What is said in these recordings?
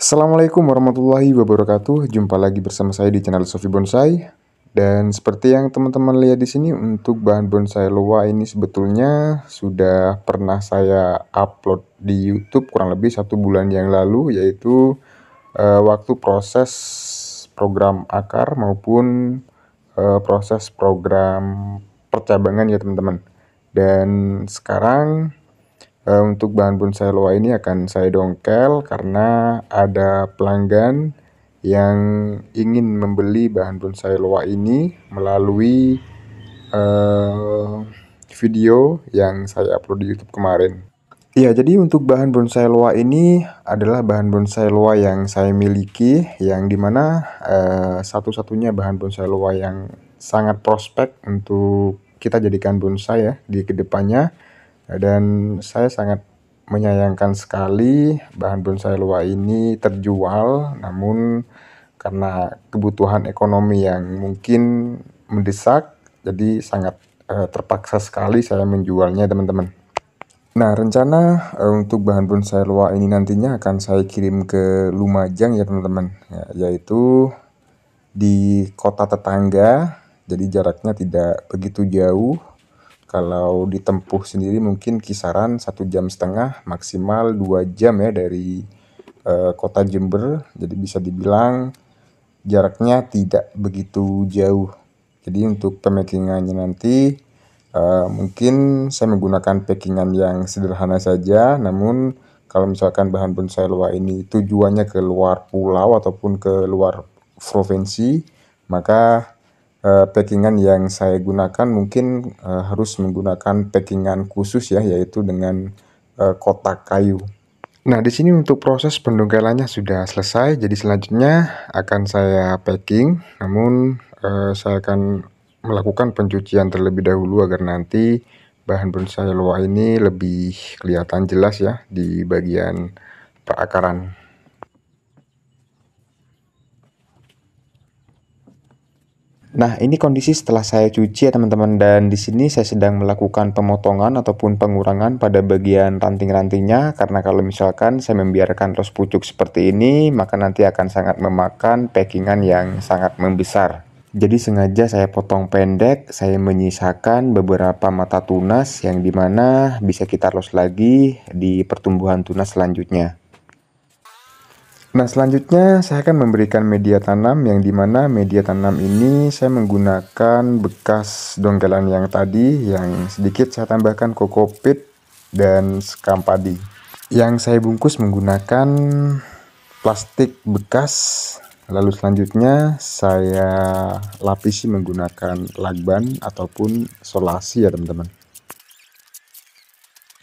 Assalamualaikum warahmatullahi wabarakatuh. Jumpa lagi bersama saya di channel Sofi Bonsai. Dan seperti yang teman-teman lihat di sini untuk bahan bonsai loa ini sebetulnya sudah pernah saya upload di YouTube kurang lebih satu bulan yang lalu yaitu uh, waktu proses program akar maupun uh, proses program percabangan ya teman-teman. Dan sekarang Eh, untuk bahan bonsai loa ini akan saya dongkel karena ada pelanggan yang ingin membeli bahan bonsai loa ini melalui uh, video yang saya upload di YouTube kemarin. Iya, jadi untuk bahan bonsai loa ini adalah bahan bonsai loa yang saya miliki, yang dimana uh, eh, satu-satunya bahan bonsai loa yang sangat prospek untuk kita jadikan bonsai ya di kedepannya. Dan saya sangat menyayangkan sekali bahan bonsai loa ini terjual namun karena kebutuhan ekonomi yang mungkin mendesak jadi sangat eh, terpaksa sekali saya menjualnya teman-teman. Nah, rencana uh, untuk bahan bonsai loa ini nantinya akan saya kirim ke Lumajang ya teman-teman, ya, yaitu di kota tetangga, jadi jaraknya tidak begitu jauh kalau ditempuh sendiri mungkin kisaran satu jam setengah maksimal dua jam ya dari eh, kota Jember. Jadi bisa dibilang jaraknya tidak begitu jauh. Jadi untuk pemakingannya nanti eh, mungkin saya menggunakan packingan yang sederhana saja. Namun kalau misalkan bahan bonsai loa ini tujuannya ke luar pulau ataupun ke luar provinsi, maka Eh, packingan yang saya gunakan mungkin uh, harus menggunakan packingan khusus ya yaitu dengan uh, kotak kayu. Nah, di sini untuk proses pendongkelannya sudah selesai. Jadi selanjutnya akan saya packing. Namun uh, saya akan melakukan pencucian terlebih dahulu agar nanti bahan bonsai loa ini lebih kelihatan jelas ya di bagian perakaran. Nah, ini kondisi setelah saya cuci ya teman-teman dan di sini saya sedang melakukan pemotongan ataupun pengurangan pada bagian ranting-rantingnya karena kalau misalkan saya membiarkan terus pucuk seperti ini, maka nanti akan sangat memakan packingan yang sangat membesar. Jadi sengaja saya potong pendek, saya menyisakan beberapa mata tunas yang dimana bisa kita los lagi di pertumbuhan tunas selanjutnya. Nah selanjutnya saya akan memberikan media tanam yang dimana media tanam ini saya menggunakan bekas dongkelan yang tadi yang sedikit saya tambahkan kokopit dan sekam padi yang saya bungkus menggunakan plastik bekas lalu selanjutnya saya lapisi menggunakan lagban ataupun solasi ya teman-teman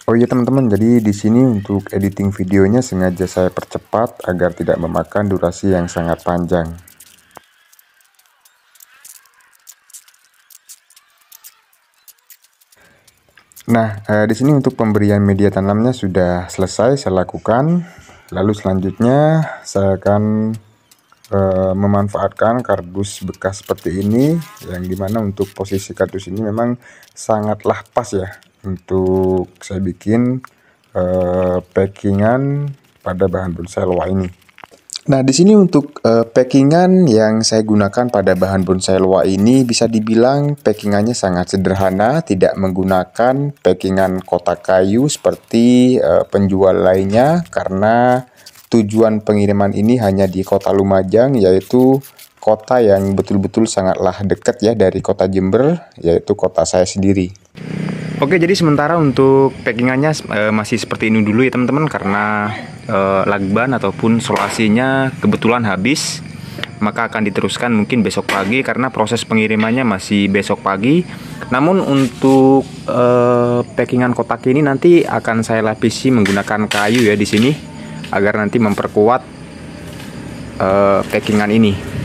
Oh iya teman-teman, jadi di sini untuk editing videonya sengaja saya percepat agar tidak memakan durasi yang sangat panjang. Nah, eh, di sini untuk pemberian media tanamnya sudah selesai saya lakukan. Lalu selanjutnya saya akan eh, memanfaatkan kardus bekas seperti ini yang dimana untuk posisi kardus ini memang sangatlah pas ya untuk saya bikin uh, packingan pada bahan bonsai loa ini. Nah, di sini untuk uh, packingan yang saya gunakan pada bahan bonsai loa ini bisa dibilang packingannya sangat sederhana, tidak menggunakan packingan kotak kayu seperti uh, penjual lainnya karena tujuan pengiriman ini hanya di kota Lumajang yaitu kota yang betul-betul sangatlah dekat ya dari kota Jember yaitu kota saya sendiri. Oke, jadi sementara untuk packingannya e, masih seperti ini dulu ya teman-teman karena e, lagban ataupun solasinya kebetulan habis, maka akan diteruskan mungkin besok pagi karena proses pengirimannya masih besok pagi. Namun untuk e, packingan kotak ini nanti akan saya lapisi menggunakan kayu ya di sini agar nanti memperkuat e, packingan ini.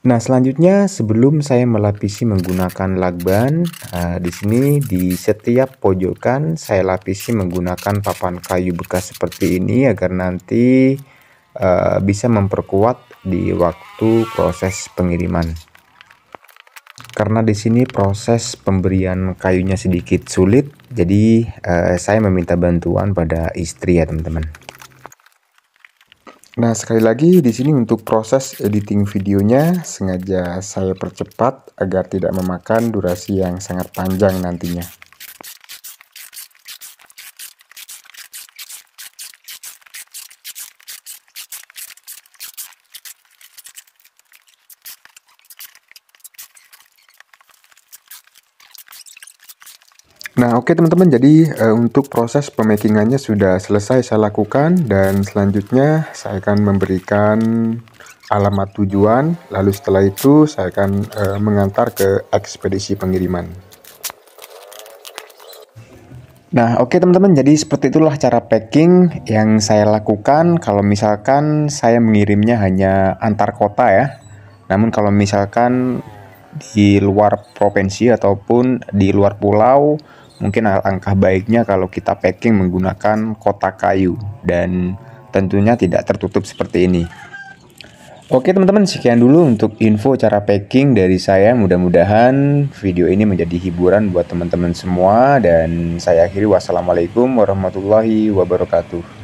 Nah, selanjutnya sebelum saya melapisi menggunakan lakban, nah, eh, di sini di setiap pojokan saya lapisi menggunakan papan kayu bekas seperti ini agar nanti uh, bisa memperkuat di waktu proses pengiriman. Karena di sini proses pemberian kayunya sedikit sulit, jadi uh, saya meminta bantuan pada istri ya, teman-teman. Nah, sekali lagi di sini untuk proses editing videonya sengaja saya percepat agar tidak memakan durasi yang sangat panjang nantinya. Nah oke okay, teman-teman jadi e, untuk proses pemakingannya sudah selesai saya lakukan dan selanjutnya saya akan memberikan alamat tujuan lalu setelah itu saya akan e, mengantar ke ekspedisi pengiriman. Nah oke okay, teman-teman jadi seperti itulah cara packing yang saya lakukan kalau misalkan saya mengirimnya hanya antar kota ya. Namun kalau misalkan di luar provinsi ataupun di luar pulau mungkin alangkah baiknya kalau kita packing menggunakan kotak kayu dan tentunya tidak tertutup seperti ini. Oke teman-teman sekian dulu untuk info cara packing dari saya mudah-mudahan video ini menjadi hiburan buat teman-teman semua dan saya akhiri wassalamualaikum warahmatullahi wabarakatuh.